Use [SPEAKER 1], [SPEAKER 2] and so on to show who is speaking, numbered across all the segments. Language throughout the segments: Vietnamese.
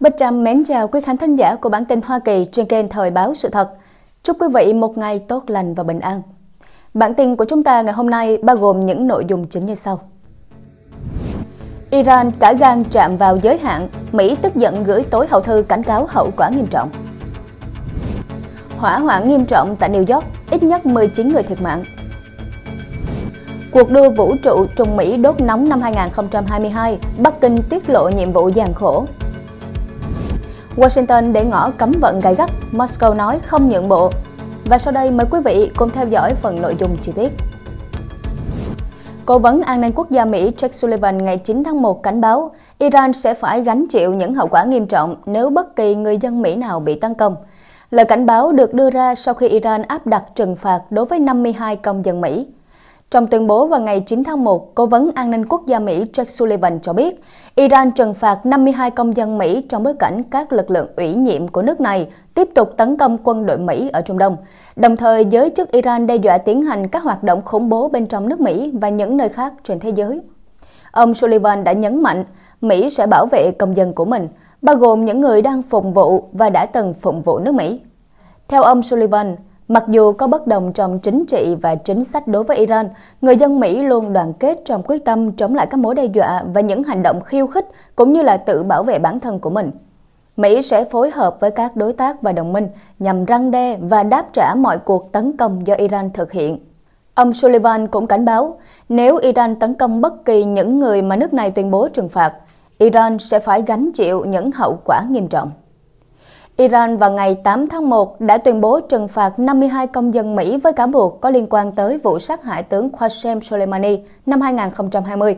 [SPEAKER 1] Bích Trâm mến chào quý khán thính giả của bản tin Hoa Kỳ trên kênh Thời báo Sự thật. Chúc quý vị một ngày tốt lành và bình an. Bản tin của chúng ta ngày hôm nay bao gồm những nội dung chính như sau. Iran cả gan chạm vào giới hạn, Mỹ tức giận gửi tối hậu thư cảnh cáo hậu quả nghiêm trọng. Hỏa hoạn nghiêm trọng tại New York, ít nhất 19 người thiệt mạng. Cuộc đua vũ trụ Trung Mỹ đốt nóng năm 2022, Bắc Kinh tiết lộ nhiệm vụ gian khổ, Washington để ngỏ cấm vận gay gắt, Moscow nói không nhượng bộ. Và sau đây mời quý vị cùng theo dõi phần nội dung chi tiết. Cố vấn an ninh quốc gia Mỹ Jake Sullivan ngày 9 tháng 1 cảnh báo Iran sẽ phải gánh chịu những hậu quả nghiêm trọng nếu bất kỳ người dân Mỹ nào bị tấn công. Lời cảnh báo được đưa ra sau khi Iran áp đặt trừng phạt đối với 52 công dân Mỹ. Trong tuyên bố vào ngày 9 tháng 1, Cố vấn An ninh Quốc gia Mỹ Jack Sullivan cho biết, Iran trừng phạt 52 công dân Mỹ trong bối cảnh các lực lượng ủy nhiệm của nước này tiếp tục tấn công quân đội Mỹ ở Trung Đông. Đồng thời, giới chức Iran đe dọa tiến hành các hoạt động khủng bố bên trong nước Mỹ và những nơi khác trên thế giới. Ông Sullivan đã nhấn mạnh, Mỹ sẽ bảo vệ công dân của mình, bao gồm những người đang phục vụ và đã từng phục vụ nước Mỹ. Theo ông Sullivan, Mặc dù có bất đồng trong chính trị và chính sách đối với Iran, người dân Mỹ luôn đoàn kết trong quyết tâm chống lại các mối đe dọa và những hành động khiêu khích cũng như là tự bảo vệ bản thân của mình. Mỹ sẽ phối hợp với các đối tác và đồng minh nhằm răng đe và đáp trả mọi cuộc tấn công do Iran thực hiện. Ông Sullivan cũng cảnh báo, nếu Iran tấn công bất kỳ những người mà nước này tuyên bố trừng phạt, Iran sẽ phải gánh chịu những hậu quả nghiêm trọng. Iran vào ngày 8 tháng 1 đã tuyên bố trừng phạt 52 công dân Mỹ với cáo buộc có liên quan tới vụ sát hại tướng Qasem Soleimani năm 2020.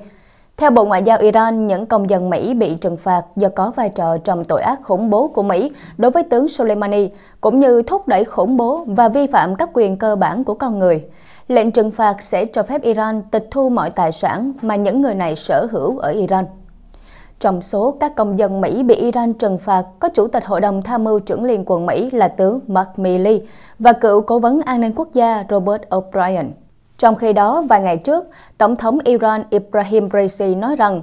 [SPEAKER 1] Theo Bộ Ngoại giao Iran, những công dân Mỹ bị trừng phạt do có vai trò trong tội ác khủng bố của Mỹ đối với tướng Soleimani, cũng như thúc đẩy khủng bố và vi phạm các quyền cơ bản của con người. Lệnh trừng phạt sẽ cho phép Iran tịch thu mọi tài sản mà những người này sở hữu ở Iran. Trong số các công dân Mỹ bị Iran trừng phạt có Chủ tịch Hội đồng Tham mưu trưởng Liên quân Mỹ là tướng Mark Milley và cựu cố vấn an ninh quốc gia Robert O'Brien. Trong khi đó, vài ngày trước, Tổng thống Iran Ibrahim Raisi nói rằng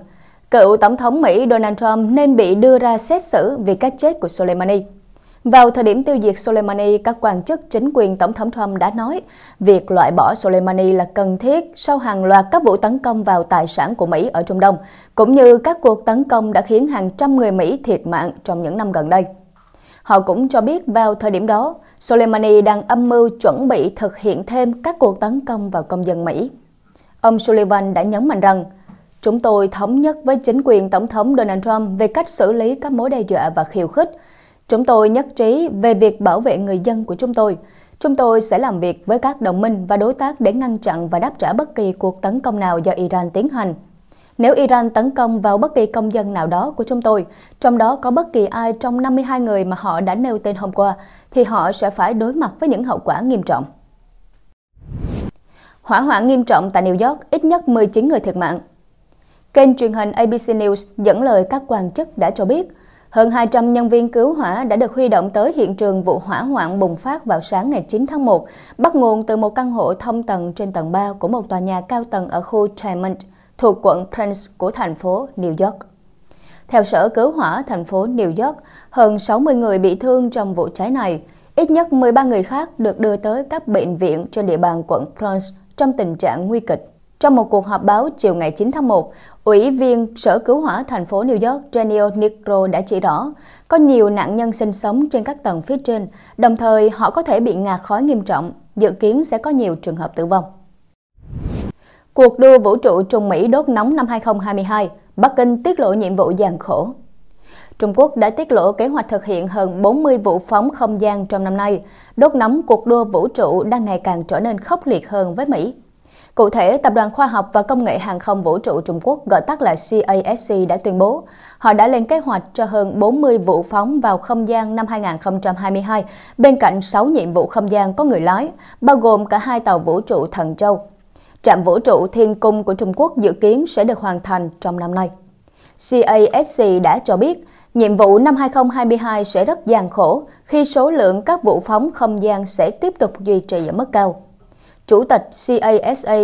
[SPEAKER 1] cựu Tổng thống Mỹ Donald Trump nên bị đưa ra xét xử vì cái chết của Soleimani. Vào thời điểm tiêu diệt Soleimani, các quan chức chính quyền Tổng thống Trump đã nói việc loại bỏ Soleimani là cần thiết sau hàng loạt các vụ tấn công vào tài sản của Mỹ ở Trung Đông, cũng như các cuộc tấn công đã khiến hàng trăm người Mỹ thiệt mạng trong những năm gần đây. Họ cũng cho biết vào thời điểm đó, Soleimani đang âm mưu chuẩn bị thực hiện thêm các cuộc tấn công vào công dân Mỹ. Ông Sullivan đã nhấn mạnh rằng, Chúng tôi thống nhất với chính quyền Tổng thống Donald Trump về cách xử lý các mối đe dọa và khiêu khích, Chúng tôi nhất trí về việc bảo vệ người dân của chúng tôi. Chúng tôi sẽ làm việc với các đồng minh và đối tác để ngăn chặn và đáp trả bất kỳ cuộc tấn công nào do Iran tiến hành. Nếu Iran tấn công vào bất kỳ công dân nào đó của chúng tôi, trong đó có bất kỳ ai trong 52 người mà họ đã nêu tên hôm qua, thì họ sẽ phải đối mặt với những hậu quả nghiêm trọng. Hỏa hoạn nghiêm trọng tại New York, ít nhất 19 người thiệt mạng. Kênh truyền hình ABC News dẫn lời các quan chức đã cho biết – hơn 200 nhân viên cứu hỏa đã được huy động tới hiện trường vụ hỏa hoạn bùng phát vào sáng ngày 9 tháng 1, bắt nguồn từ một căn hộ thông tầng trên tầng 3 của một tòa nhà cao tầng ở khu Tremont thuộc quận Prince của thành phố New York. Theo Sở Cứu hỏa thành phố New York, hơn 60 người bị thương trong vụ cháy này. Ít nhất 13 người khác được đưa tới các bệnh viện trên địa bàn quận Bronx trong tình trạng nguy kịch. Trong một cuộc họp báo chiều ngày 9 tháng 1, Ủy viên Sở Cứu hỏa thành phố New York Daniel Negro đã chỉ rõ, có nhiều nạn nhân sinh sống trên các tầng phía trên, đồng thời họ có thể bị ngạt khói nghiêm trọng, dự kiến sẽ có nhiều trường hợp tử vong. Cuộc đua vũ trụ Trung Mỹ đốt nóng năm 2022, Bắc Kinh tiết lộ nhiệm vụ gian khổ. Trung Quốc đã tiết lộ kế hoạch thực hiện hơn 40 vụ phóng không gian trong năm nay. Đốt nóng cuộc đua vũ trụ đang ngày càng trở nên khốc liệt hơn với Mỹ. Cụ thể, Tập đoàn Khoa học và Công nghệ Hàng không Vũ trụ Trung Quốc gọi tắt là CASC đã tuyên bố họ đã lên kế hoạch cho hơn 40 vụ phóng vào không gian năm 2022, bên cạnh 6 nhiệm vụ không gian có người lái, bao gồm cả hai tàu vũ trụ Thần Châu. Trạm vũ trụ Thiên Cung của Trung Quốc dự kiến sẽ được hoàn thành trong năm nay. CASC đã cho biết, Nhiệm vụ năm 2022 sẽ rất gian khổ khi số lượng các vụ phóng không gian sẽ tiếp tục duy trì ở mức cao. Chủ tịch CASA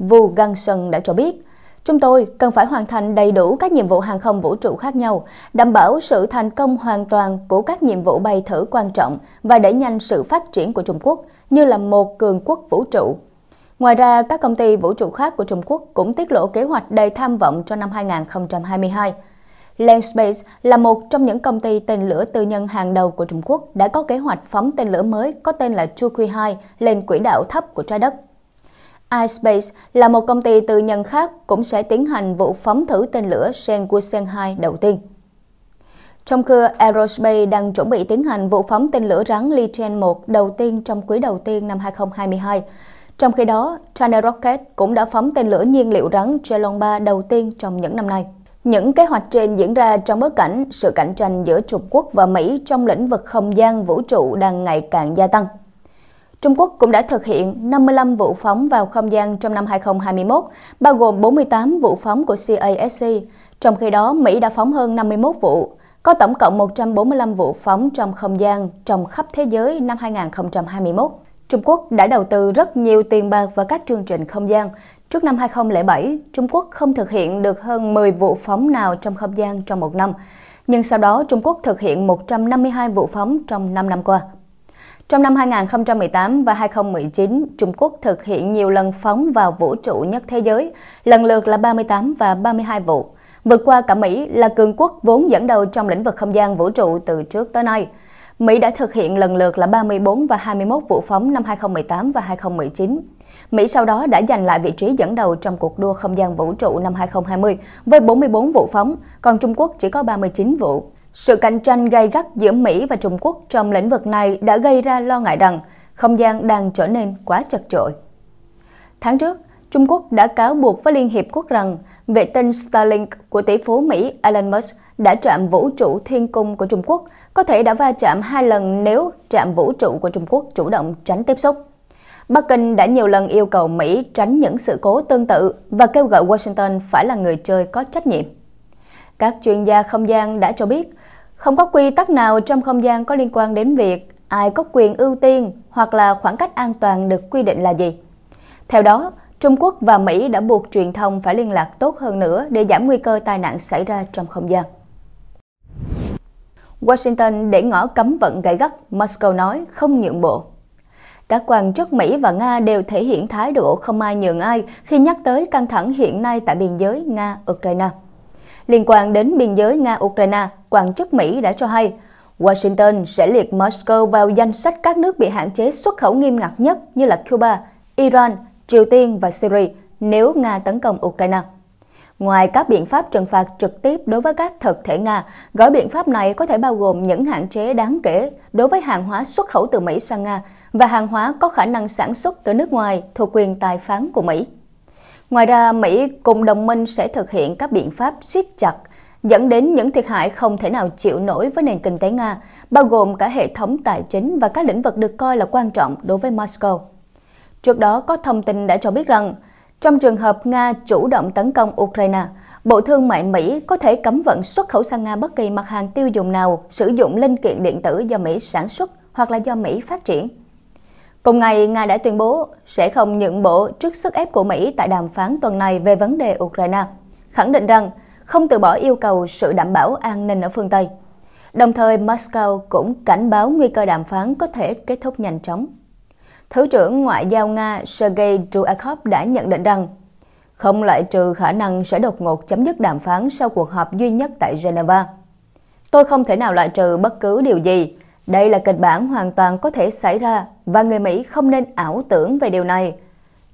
[SPEAKER 1] Wu Găng Sơn đã cho biết, chúng tôi cần phải hoàn thành đầy đủ các nhiệm vụ hàng không vũ trụ khác nhau, đảm bảo sự thành công hoàn toàn của các nhiệm vụ bay thử quan trọng và đẩy nhanh sự phát triển của Trung Quốc như là một cường quốc vũ trụ. Ngoài ra, các công ty vũ trụ khác của Trung Quốc cũng tiết lộ kế hoạch đầy tham vọng cho năm 2022. Landspace là một trong những công ty tên lửa tư nhân hàng đầu của Trung Quốc đã có kế hoạch phóng tên lửa mới có tên là Chuqi-2 lên quỹ đạo thấp của trái đất. iSpace là một công ty tư nhân khác cũng sẽ tiến hành vụ phóng thử tên lửa Shenzhen-2 đầu tiên. Trong khi Aerospace đang chuẩn bị tiến hành vụ phóng tên lửa rắn Lichen 1 đầu tiên trong quý đầu tiên năm 2022, trong khi đó, China Rocket cũng đã phóng tên lửa nhiên liệu rắn Jelong 3 đầu tiên trong những năm nay. Những kế hoạch trên diễn ra trong bối cảnh sự cạnh tranh giữa Trung Quốc và Mỹ trong lĩnh vực không gian vũ trụ đang ngày càng gia tăng. Trung Quốc cũng đã thực hiện 55 vụ phóng vào không gian trong năm 2021, bao gồm 48 vụ phóng của CASC. Trong khi đó, Mỹ đã phóng hơn 51 vụ, có tổng cộng 145 vụ phóng trong không gian trong khắp thế giới năm 2021. Trung Quốc đã đầu tư rất nhiều tiền bạc vào các chương trình không gian, Trước năm 2007, Trung Quốc không thực hiện được hơn 10 vụ phóng nào trong không gian trong một năm, nhưng sau đó Trung Quốc thực hiện 152 vụ phóng trong 5 năm qua. Trong năm 2018 và 2019, Trung Quốc thực hiện nhiều lần phóng vào vũ trụ nhất thế giới, lần lượt là 38 và 32 vụ. Vượt qua cả Mỹ là cường quốc vốn dẫn đầu trong lĩnh vực không gian vũ trụ từ trước tới nay. Mỹ đã thực hiện lần lượt là 34 và 21 vụ phóng năm 2018 và 2019. Mỹ sau đó đã giành lại vị trí dẫn đầu trong cuộc đua không gian vũ trụ năm 2020 với 44 vụ phóng, còn Trung Quốc chỉ có 39 vụ. Sự cạnh tranh gay gắt giữa Mỹ và Trung Quốc trong lĩnh vực này đã gây ra lo ngại rằng không gian đang trở nên quá chật chội. Tháng trước, Trung Quốc đã cáo buộc với Liên Hiệp Quốc rằng vệ tinh Starlink của tỷ phú Mỹ Elon Musk đã chạm vũ trụ thiên cung của Trung Quốc, có thể đã va chạm hai lần nếu trạm vũ trụ của Trung Quốc chủ động tránh tiếp xúc. Bắc Kinh đã nhiều lần yêu cầu Mỹ tránh những sự cố tương tự và kêu gọi Washington phải là người chơi có trách nhiệm. Các chuyên gia không gian đã cho biết, không có quy tắc nào trong không gian có liên quan đến việc ai có quyền ưu tiên hoặc là khoảng cách an toàn được quy định là gì. Theo đó, Trung Quốc và Mỹ đã buộc truyền thông phải liên lạc tốt hơn nữa để giảm nguy cơ tai nạn xảy ra trong không gian. Washington để ngỏ cấm vận gay gắt, Moscow nói không nhượng bộ. Các quan chức Mỹ và Nga đều thể hiện thái độ không ai nhường ai khi nhắc tới căng thẳng hiện nay tại biên giới Nga-Ukraine. Liên quan đến biên giới Nga-Ukraine, quan chức Mỹ đã cho hay Washington sẽ liệt Moscow vào danh sách các nước bị hạn chế xuất khẩu nghiêm ngặt nhất như là Cuba, Iran, Triều Tiên và Syria nếu Nga tấn công Ukraine. Ngoài các biện pháp trừng phạt trực tiếp đối với các thực thể Nga, gói biện pháp này có thể bao gồm những hạn chế đáng kể đối với hàng hóa xuất khẩu từ Mỹ sang Nga, và hàng hóa có khả năng sản xuất từ nước ngoài thuộc quyền tài phán của Mỹ. Ngoài ra, Mỹ cùng đồng minh sẽ thực hiện các biện pháp siết chặt dẫn đến những thiệt hại không thể nào chịu nổi với nền kinh tế Nga, bao gồm cả hệ thống tài chính và các lĩnh vực được coi là quan trọng đối với Moscow. Trước đó có thông tin đã cho biết rằng, trong trường hợp Nga chủ động tấn công Ukraine, Bộ Thương mại Mỹ có thể cấm vận xuất khẩu sang Nga bất kỳ mặt hàng tiêu dùng nào sử dụng linh kiện điện tử do Mỹ sản xuất hoặc là do Mỹ phát triển. Cùng ngày, Nga đã tuyên bố sẽ không nhượng bộ trước sức ép của Mỹ tại đàm phán tuần này về vấn đề Ukraine, khẳng định rằng không từ bỏ yêu cầu sự đảm bảo an ninh ở phương Tây. Đồng thời, Moscow cũng cảnh báo nguy cơ đàm phán có thể kết thúc nhanh chóng. Thứ trưởng Ngoại giao Nga Sergei Dryakov đã nhận định rằng không loại trừ khả năng sẽ đột ngột chấm dứt đàm phán sau cuộc họp duy nhất tại Geneva. Tôi không thể nào loại trừ bất cứ điều gì, đây là kịch bản hoàn toàn có thể xảy ra và người Mỹ không nên ảo tưởng về điều này.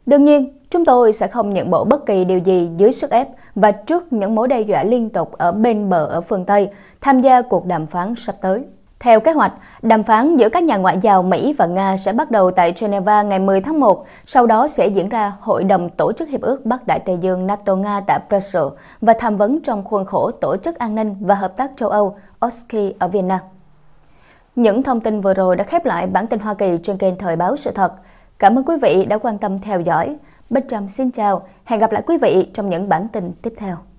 [SPEAKER 1] Đương nhiên, chúng tôi sẽ không nhận bộ bất kỳ điều gì dưới sức ép và trước những mối đe dọa liên tục ở bên bờ ở phương Tây tham gia cuộc đàm phán sắp tới. Theo kế hoạch, đàm phán giữa các nhà ngoại giao Mỹ và Nga sẽ bắt đầu tại Geneva ngày 10 tháng 1, sau đó sẽ diễn ra Hội đồng Tổ chức Hiệp ước Bắc Đại Tây Dương NATO-Nga tại Brussels và tham vấn trong khuôn khổ Tổ chức An ninh và Hợp tác châu Âu OSCE ở Vienna. Những thông tin vừa rồi đã khép lại bản tin Hoa Kỳ trên kênh Thời báo sự thật. Cảm ơn quý vị đã quan tâm theo dõi. Bích Trâm xin chào, hẹn gặp lại quý vị trong những bản tin tiếp theo.